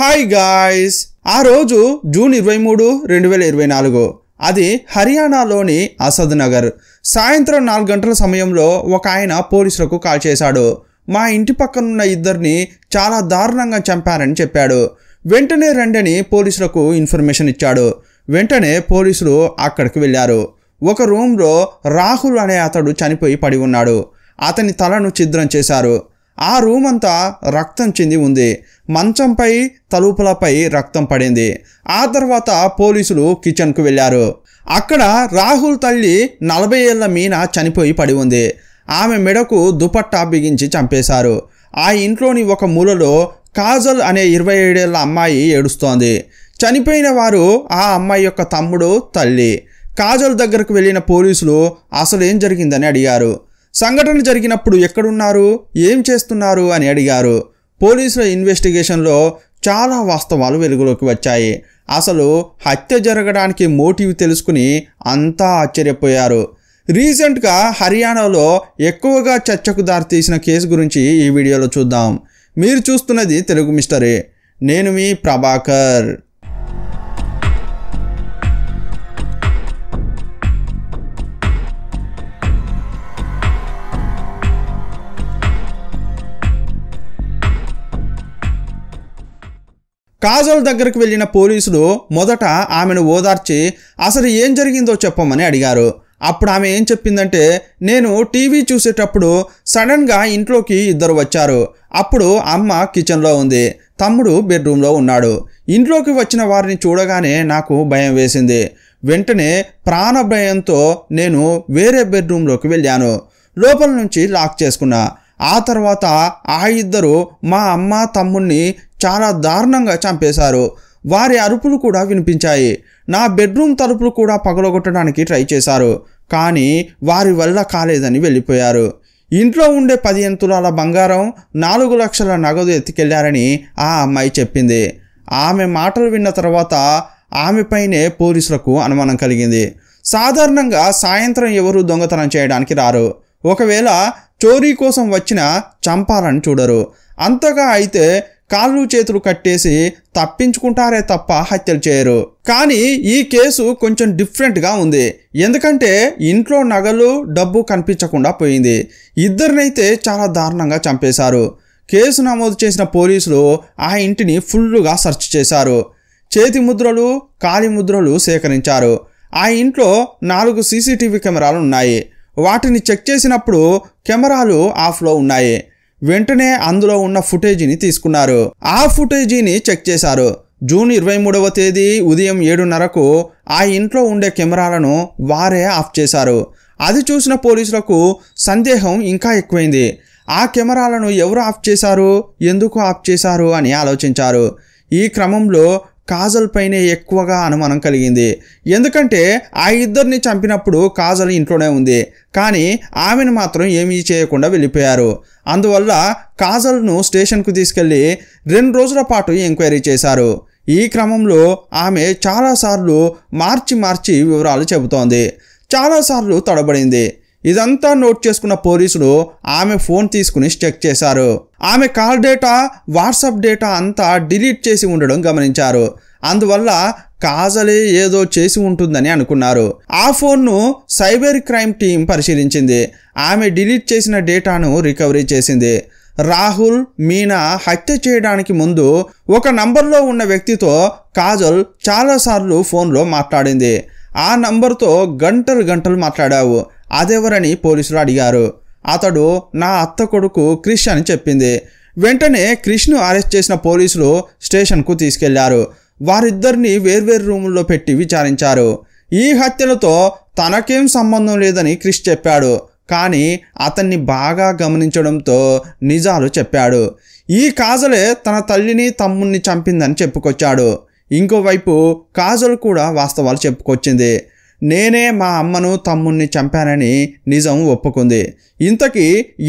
hi guys ఆ రోజు June ఇరవై మూడు రెండు వేల ఇరవై నాలుగు అది హర్యానాలోని అసద్ నగర్ సాయంత్రం నాలుగు గంటల సమయంలో ఒక ఆయన పోలీసులకు కాల్ చేశాడు మా ఇంటి పక్కనున్న ఇద్దరిని చాలా దారుణంగా చంపారని చెప్పాడు వెంటనే రండని పోలీసులకు ఇన్ఫర్మేషన్ ఇచ్చాడు వెంటనే పోలీసులు అక్కడికి వెళ్ళారు ఒక రూమ్లో రాహుల్ అనే అతడు చనిపోయి పడి ఉన్నాడు అతని తలను ఛిద్రం చేశారు ఆ రూమ్ అంతా రక్తం చెంది ఉంది మంచంపై తలుపులపై రక్తం పడింది ఆ తర్వాత పోలీసులు కిచెన్కు వెళ్ళారు అక్కడ రాహుల్ తల్లి నలభై ఏళ్ల మీన చనిపోయి పడి ఉంది ఆమె మెడకు దుపట్టా బిగించి చంపేశారు ఆ ఇంట్లోని ఒక మూలలో కాజల్ అనే ఇరవై ఏడేళ్ల అమ్మాయి ఏడుస్తోంది చనిపోయిన వారు ఆ అమ్మాయి యొక్క తమ్ముడు తల్లి కాజల్ దగ్గరకు వెళ్ళిన పోలీసులు అసలు ఏం జరిగిందని అడిగారు సంఘటన జరిగినప్పుడు ఎక్కడున్నారు ఏం చేస్తున్నారు అని అడిగారు పోలీసుల ఇన్వెస్టిగేషన్లో చాలా వాస్తవాలు వెలుగులోకి వచ్చాయి అసలు హత్య జరగడానికి మోటివ్ తెలుసుకుని అంతా ఆశ్చర్యపోయారు రీసెంట్గా హర్యానాలో ఎక్కువగా చర్చకు దారితీసిన కేసు గురించి ఈ వీడియోలో చూద్దాం మీరు చూస్తున్నది తెలుగు మిస్టరీ నేను మీ ప్రభాకర్ కాజోల్ దగ్గరకు వెళ్ళిన పోలీసులు మొదట ఆమెను ఓదార్చి అసలు ఏం జరిగిందో చెప్పమని అడిగారు అప్పుడు ఆమె ఏం చెప్పిందంటే నేను టీవీ చూసేటప్పుడు సడన్గా ఇంట్లోకి ఇద్దరు వచ్చారు అప్పుడు అమ్మ కిచెన్లో ఉంది తమ్ముడు బెడ్రూమ్లో ఉన్నాడు ఇంట్లోకి వచ్చిన వారిని చూడగానే నాకు భయం వేసింది వెంటనే ప్రాణ భయంతో నేను వేరే బెడ్రూమ్లోకి వెళ్ళాను లోపల నుంచి లాక్ చేసుకున్నా ఆ తర్వాత ఆ ఇద్దరు మా అమ్మ తమ్ముణ్ణి చాలా దారుణంగా చంపేశారు వారి అరుపులు కూడా వినిపించాయి నా బెడ్రూమ్ తలుపులు కూడా పగలగొట్టడానికి ట్రై చేశారు కానీ వారి వల్ల కాలేదని వెళ్ళిపోయారు ఇంట్లో ఉండే పది తులాల బంగారం నాలుగు లక్షల నగదు ఎత్తుకెళ్లారని ఆ అమ్మాయి చెప్పింది ఆమె మాటలు విన్న తర్వాత ఆమెపైనే పోలీసులకు అనుమానం కలిగింది సాధారణంగా సాయంత్రం ఎవరు దొంగతనం చేయడానికి రారు ఒకవేళ చోరీ కోసం వచ్చినా చంపాలని చూడరు అంతగా అయితే కాళ్ళు చేతులు కట్టేసి తప్పించుకుంటారే తప్ప హత్యలు చేయరు కానీ ఈ కేసు కొంచెం డిఫరెంట్గా ఉంది ఎందుకంటే ఇంట్లో నగలు డబ్బు కనిపించకుండా పోయింది ఇద్దరినైతే చాలా దారుణంగా చంపేశారు కేసు నమోదు చేసిన పోలీసులు ఆ ఇంటిని ఫుల్గా సెర్చ్ చేశారు చేతి ముద్రలు కాలి ముద్రలు సేకరించారు ఆ ఇంట్లో నాలుగు సీసీటీవీ కెమెరాలు ఉన్నాయి వాటిని చెక్ చేసినప్పుడు కెమెరాలు ఆఫ్లో ఉన్నాయి వెంటనే అందులో ఉన్న ఫుటేజీని తీసుకున్నారు ఆ ఫుటేజీని చెక్ చేశారు జూన్ ఇరవై మూడవ తేదీ ఉదయం ఏడున్నరకు ఆ ఇంట్లో ఉండే కెమెరాలను వారే ఆఫ్ చేశారు అది చూసిన పోలీసులకు సందేహం ఇంకా ఎక్కువైంది ఆ కెమెరాలను ఎవరు ఆఫ్ చేశారు ఎందుకు ఆఫ్ చేశారు అని ఆలోచించారు ఈ క్రమంలో కాజల్ పైనే ఎక్కువగా అనుమానం కలిగింది ఎందుకంటే ఆ ఇద్దరిని చంపినప్పుడు కాజల్ ఇంట్లోనే ఉంది కానీ ఆమెను మాత్రం ఏమీ చేయకుండా వెళ్ళిపోయారు అందువల్ల కాజల్ను స్టేషన్కు తీసుకెళ్ళి రెండు రోజుల పాటు ఎంక్వైరీ చేశారు ఈ క్రమంలో ఆమె చాలాసార్లు మార్చి మార్చి వివరాలు చెబుతోంది చాలాసార్లు తడబడింది ఇదంతా నోట్ చేసుకున్న పోలీసులు ఆమె ఫోన్ తీసుకుని చెక్ చేశారు ఆమె కాల్ డేటా వాట్సాప్ డేటా అంతా డిలీట్ చేసి ఉండడం గమనించారు అందువల్ల కాజలే ఏదో చేసి ఉంటుందని అనుకున్నారు ఆ ఫోన్ను సైబర్ క్రైమ్ టీం పరిశీలించింది ఆమె డిలీట్ చేసిన డేటాను రికవరీ చేసింది రాహుల్ మీనా హత్య చేయడానికి ముందు ఒక నంబర్లో ఉన్న వ్యక్తితో కాజల్ చాలాసార్లు ఫోన్లో మాట్లాడింది ఆ నంబర్తో గంటలు గంటలు మాట్లాడావు అదెవరని పోలీసులు అడిగారు అతడు నా అత్త కొడుకు క్రిష్ అని చెప్పింది వెంటనే క్రిష్ను అరెస్ట్ చేసిన పోలీసులు స్టేషన్కు తీసుకెళ్లారు వారిద్దరిని వేర్వేరు రూముల్లో పెట్టి విచారించారు ఈ హత్యలతో తనకేం సంబంధం లేదని క్రిష్ చెప్పాడు కానీ అతన్ని బాగా గమనించడంతో నిజాలు చెప్పాడు ఈ కాజలే తన తల్లిని తమ్ముణ్ణి చంపిందని చెప్పుకొచ్చాడు ఇంకోవైపు కాజలు కూడా వాస్తవాలు చెప్పుకొచ్చింది నేనే మా అమ్మను తమ్ముణ్ణి చంపానని నిజం ఒప్పుకుంది ఇంతకీ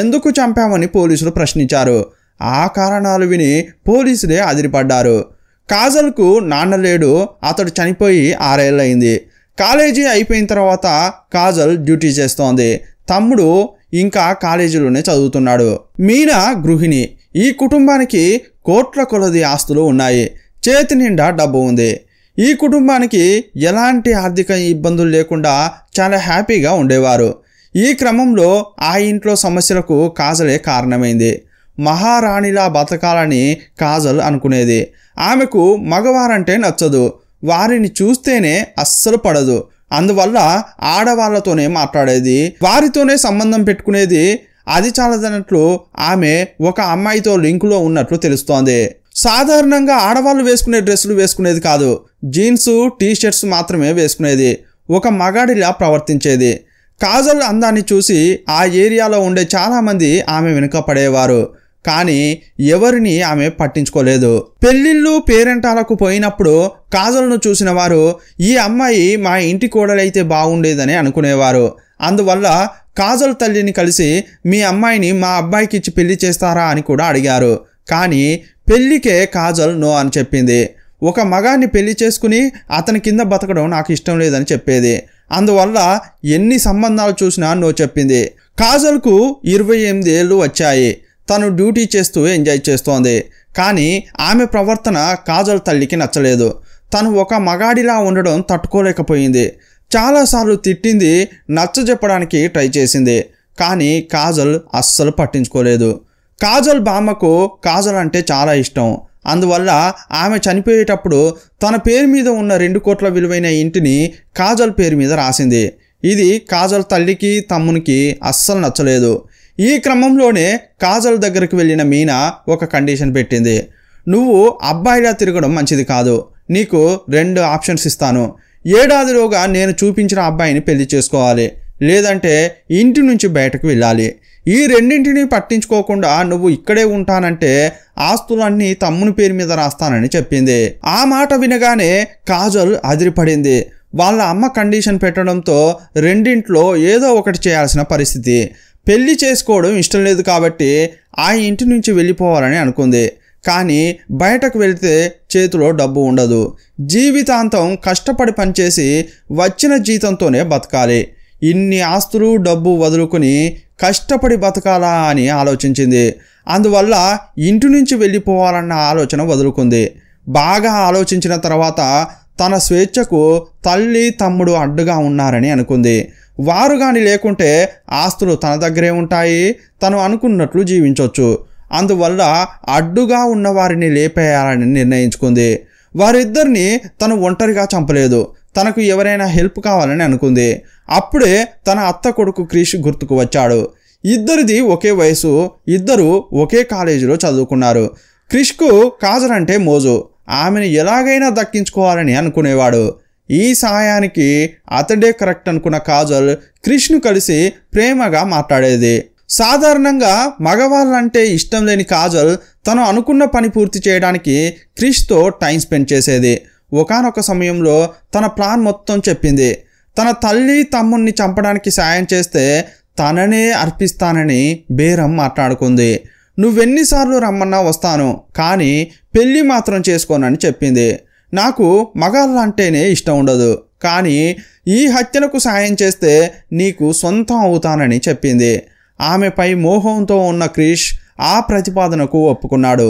ఎందుకు చంపామని పోలీసులు ప్రశ్నించారు ఆ కారణాలు విని పోలీసులే అదిరిపడ్డారు కాజల్కు నాన్న లేడు అతడు చనిపోయి ఆరేళ్ళయింది కాలేజీ అయిపోయిన తర్వాత కాజల్ డ్యూటీ చేస్తోంది తమ్ముడు ఇంకా కాలేజీలోనే చదువుతున్నాడు మీనా గృహిణి ఈ కుటుంబానికి కోట్ల కొలది ఆస్తులు ఉన్నాయి చేతి నిండా డబ్బు ఉంది ఈ కుటుంబానికి ఎలాంటి ఆర్థిక ఇబ్బందులు లేకుండా చాలా హ్యాపీగా ఉండేవారు ఈ క్రమంలో ఆ ఇంట్లో సమస్యలకు కాజలే కారణమైంది మహారాణిలా బతకాలని కాజల్ అనుకునేది ఆమెకు మగవారంటే నచ్చదు వారిని చూస్తేనే అస్సలు పడదు అందువల్ల ఆడవాళ్లతోనే మాట్లాడేది వారితోనే సంబంధం పెట్టుకునేది అది చాలదన్నట్లు ఆమె ఒక అమ్మాయితో లింకులో ఉన్నట్లు తెలుస్తోంది సాధారణంగా ఆడవాళ్ళు వేసుకునే డ్రెస్సులు వేసుకునేది కాదు జీన్సు టీ షర్ట్స్ మాత్రమే వేసుకునేది ఒక మగాడిలా ప్రవర్తించేది కాజల్ అందాన్ని చూసి ఆ ఏరియాలో ఉండే చాలామంది ఆమె వెనుక పడేవారు కానీ ఎవరిని ఆమె పట్టించుకోలేదు పెళ్ళిళ్ళు పేరెంటాలకు పోయినప్పుడు కాజల్ను చూసిన వారు ఈ అమ్మాయి మా ఇంటి కోడలైతే బాగుండేదని అనుకునేవారు అందువల్ల కాజల్ తల్లిని కలిసి మీ అమ్మాయిని మా అబ్బాయికి ఇచ్చి పెళ్లి చేస్తారా అని కూడా అడిగారు కానీ పెళ్ళికే కాజల్ నో అని చెప్పింది ఒక మగాన్ని పెళ్లి చేసుకుని అతని కింద బతకడం నాకు ఇష్టం లేదని చెప్పేది అందువల్ల ఎన్ని సంబంధాలు చూసినా నో చెప్పింది కాజల్కు ఇరవై ఎనిమిది ఏళ్ళు వచ్చాయి తను డ్యూటీ చేస్తూ ఎంజాయ్ చేస్తోంది కానీ ఆమె ప్రవర్తన కాజల్ తల్లికి నచ్చలేదు తను ఒక మగాడిలా ఉండడం తట్టుకోలేకపోయింది చాలాసార్లు తిట్టింది నచ్చజెప్పడానికి ట్రై చేసింది కానీ కాజల్ అస్సలు పట్టించుకోలేదు కాజల్ బామ్మకు కాజల్ అంటే చాలా ఇష్టం అందువల్ల ఆమె చనిపోయేటప్పుడు తన పేరు మీద ఉన్న రెండు కోట్ల విలువైన ఇంటిని కాజల్ పేరు మీద రాసింది ఇది కాజల్ తల్లికి తమ్మునికి అస్సలు నచ్చలేదు ఈ క్రమంలోనే కాజల్ దగ్గరకు వెళ్ళిన మీనా ఒక కండిషన్ పెట్టింది నువ్వు అబ్బాయిలా తిరగడం మంచిది కాదు నీకు రెండు ఆప్షన్స్ ఇస్తాను ఏడాదిలోగా నేను చూపించిన అబ్బాయిని పెళ్లి చేసుకోవాలి లేదంటే ఇంటి నుంచి బయటకు వెళ్ళాలి ఈ రెండింటిని పట్టించుకోకుండా నువ్వు ఇక్కడే ఉంటానంటే ఆస్తులన్నీ తమ్ముని పేరు మీద రాస్తానని చెప్పింది ఆ మాట వినగానే కాజల్ అదిరిపడింది వాళ్ళ అమ్మ కండిషన్ పెట్టడంతో రెండింట్లో ఏదో ఒకటి చేయాల్సిన పరిస్థితి పెళ్లి చేసుకోవడం ఇష్టం లేదు కాబట్టి ఆ ఇంటి నుంచి వెళ్ళిపోవాలని అనుకుంది కానీ బయటకు వెళితే చేతిలో డబ్బు ఉండదు జీవితాంతం కష్టపడి పనిచేసి వచ్చిన జీతంతోనే బతకాలి ఇన్ని ఆస్తులు డబ్బు వదులుకొని కష్టపడి బతకాలా అని ఆలోచించింది అందువల్ల ఇంటి నుంచి వెళ్ళిపోవాలన్న ఆలోచన వదులుకుంది బాగా ఆలోచించిన తర్వాత తన స్వేచ్ఛకు తల్లి తమ్ముడు అడ్డుగా ఉన్నారని అనుకుంది వారు కానీ లేకుంటే ఆస్తులు తన దగ్గరే ఉంటాయి తను అనుకున్నట్లు జీవించవచ్చు అందువల్ల అడ్డుగా ఉన్నవారిని లేపేయాలని నిర్ణయించుకుంది వారిద్దరిని తను ఒంటరిగా చంపలేదు తనకు ఎవరైనా హెల్ప్ కావాలని అనుకుంది అప్పుడే తన అత్త కొడుకు క్రిష్ గుర్తుకు వచ్చాడు ఇద్దరిది ఒకే వయసు ఇద్దరు ఒకే కాలేజీలో చదువుకున్నారు క్రిష్కు కాజర్ అంటే మోజు ఆమెను ఎలాగైనా దక్కించుకోవాలని అనుకునేవాడు ఈ సహాయానికి అతడే కరెక్ట్ అనుకున్న కాజల్ క్రిష్ను కలిసి ప్రేమగా మాట్లాడేది సాధారణంగా మగవాళ్ళంటే ఇష్టం లేని కాజల్ తను అనుకున్న పని పూర్తి చేయడానికి క్రిష్తో టైం స్పెండ్ చేసేది ఒకనొక సమయంలో తన ప్లాన్ మొత్తం చెప్పింది తన తల్లి తమ్ముణ్ణి చంపడానికి సాయం చేస్తే తననే అర్పిస్తానని బేరం మాట్లాడుకుంది నువ్వెన్నిసార్లు రమ్మన్నా వస్తాను కానీ పెళ్ళి మాత్రం చేసుకోనని చెప్పింది నాకు మగాళ్ళంటేనే ఇష్టం ఉండదు కానీ ఈ హత్యలకు సాయం చేస్తే నీకు సొంతం అవుతానని చెప్పింది ఆమెపై మోహంతో ఉన్న క్రిష్ ఆ ప్రతిపాదనకు ఒప్పుకున్నాడు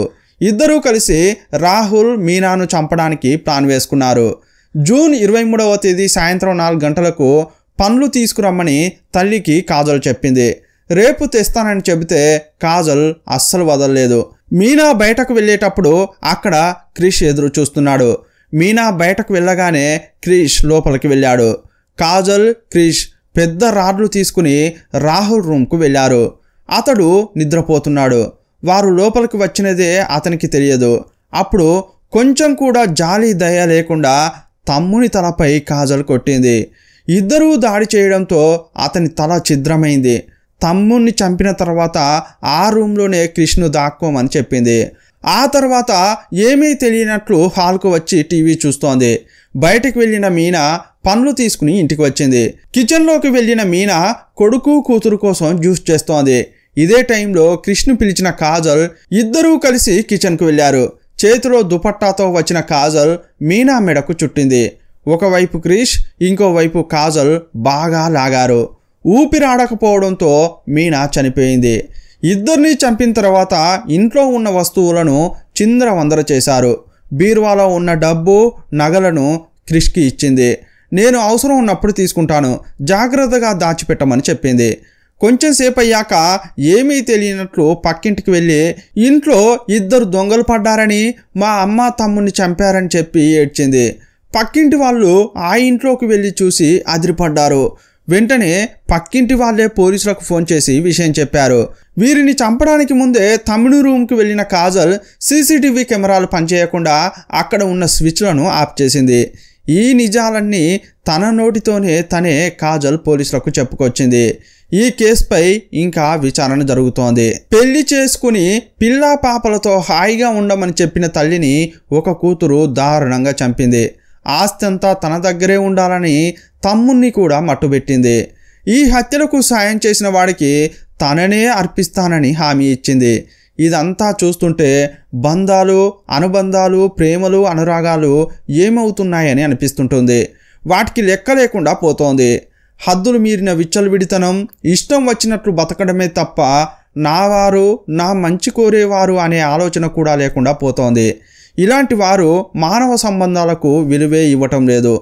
ఇద్దరూ కలిసి రాహుల్ మీనాను చంపడానికి ప్లాన్ వేసుకున్నారు జూన్ ఇరవై మూడవ తేదీ సాయంత్రం నాలుగు గంటలకు పనులు తీసుకురమ్మని తల్లికి కాజల్ చెప్పింది రేపు తెస్తానని చెబితే కాజల్ అస్సలు వదలలేదు మీనా బయటకు వెళ్ళేటప్పుడు అక్కడ క్రిష్ ఎదురు చూస్తున్నాడు మీనా బయటకు వెళ్ళగానే క్రిష్ లోపలికి వెళ్ళాడు కాజల్ క్రిష్ పెద్ద రాడ్లు తీసుకుని రాహుల్ రూమ్కు వెళ్ళారు అతడు నిద్రపోతున్నాడు వారు లోపలికి వచ్చినదే అతనికి తెలియదు అప్పుడు కొంచెం కూడా జాలి దయ లేకుండా తమ్ముని తలపై కాజలు కొట్టింది ఇద్దరూ దాడి చేయడంతో అతని తల ఛిద్రమైంది తమ్ముణ్ణి చంపిన తర్వాత ఆ రూమ్లోనే కృష్ణు దాక్కోమని చెప్పింది ఆ తర్వాత ఏమీ తెలియనట్లు హాల్కు వచ్చి టీవీ చూస్తోంది బయటికి వెళ్ళిన మీనా పనులు తీసుకుని ఇంటికి వచ్చింది కిచెన్లోకి వెళ్ళిన మీనా కొడుకు కూతురు కోసం జ్యూస్ చేస్తోంది ఇదే టైంలో కృష్ణ పిలిచిన కాజల్ ఇద్దరూ కలిసి కిచెన్కు వెళ్ళారు చేతిలో దుపట్టాతో వచ్చిన కాజల్ మీనా మెడకు చుట్టింది ఒకవైపు క్రిష్ ఇంకోవైపు కాజల్ బాగా లాగారు ఊపిరాడకపోవడంతో మీనా చనిపోయింది ఇద్దరిని చంపిన తర్వాత ఇంట్లో ఉన్న వస్తువులను చిందర వందర చేశారు బీరువాలో ఉన్న డబ్బు నగలను క్రిష్కి ఇచ్చింది నేను అవసరం ఉన్నప్పుడు తీసుకుంటాను జాగ్రత్తగా దాచిపెట్టమని చెప్పింది కొంచెంసేపు అయ్యాక ఏమీ తెలియనట్లు పక్కింటికి వెళ్ళి ఇంట్లో ఇద్దరు దొంగలు పడ్డారని మా అమ్మ తమ్ముని చంపారని చెప్పి ఏడ్చింది పక్కింటి వాళ్ళు ఆ ఇంట్లోకి వెళ్ళి చూసి అదిరిపడ్డారు వెంటనే పక్కింటి వాళ్ళే పోలీసులకు ఫోన్ చేసి విషయం చెప్పారు వీరిని చంపడానికి ముందే తమిళ రూమ్కి వెళ్ళిన కాజల్ సీసీటీవీ కెమెరాలు పనిచేయకుండా అక్కడ ఉన్న స్విచ్లను ఆఫ్ చేసింది ఈ నిజాలన్నీ తన నోటితోనే తనే కాజల్ పోలీసులకు చెప్పుకొచ్చింది ఈ కేసుపై ఇంకా విచారణ జరుగుతోంది పెళ్లి చేసుకుని పిల్లా పాపలతో హాయిగా ఉండమని చెప్పిన తల్లిని ఒక కూతురు దారుణంగా చంపింది ఆస్తంతా తన దగ్గరే ఉండాలని తమ్ముణ్ణి కూడా మట్టుబెట్టింది ఈ హత్యలకు సాయం చేసిన వాడికి తననే అర్పిస్తానని హామీ ఇచ్చింది ఇదంతా చూస్తుంటే బంధాలు అనుబంధాలు ప్రేమలు అనురాగాలు ఏమవుతున్నాయని అనిపిస్తుంటుంది వాటికి లెక్క లేకుండా పోతోంది హద్దులు మీరిన విచ్చలవిడితనం ఇష్టం వచ్చినట్లు బతకడమే తప్ప నా వారు నా మంచి కోరేవారు అనే ఆలోచన కూడా లేకుండా పోతోంది ఇలాంటి వారు మానవ సంబంధాలకు విలువే ఇవ్వటం లేదు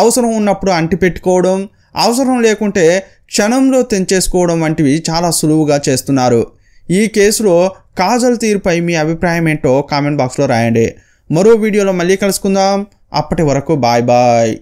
అవసరం ఉన్నప్పుడు అంటిపెట్టుకోవడం అవసరం లేకుంటే క్షణంలో తెంచేసుకోవడం వంటివి చాలా సులువుగా చేస్తున్నారు ఈ కేసులో కాజల్ తీరుపై మీ అభిప్రాయం ఏంటో కామెంట్ బాక్స్లో రాయండి మరో వీడియోలో మళ్ళీ కలుసుకుందాం అప్పటి వరకు బాయ్ బాయ్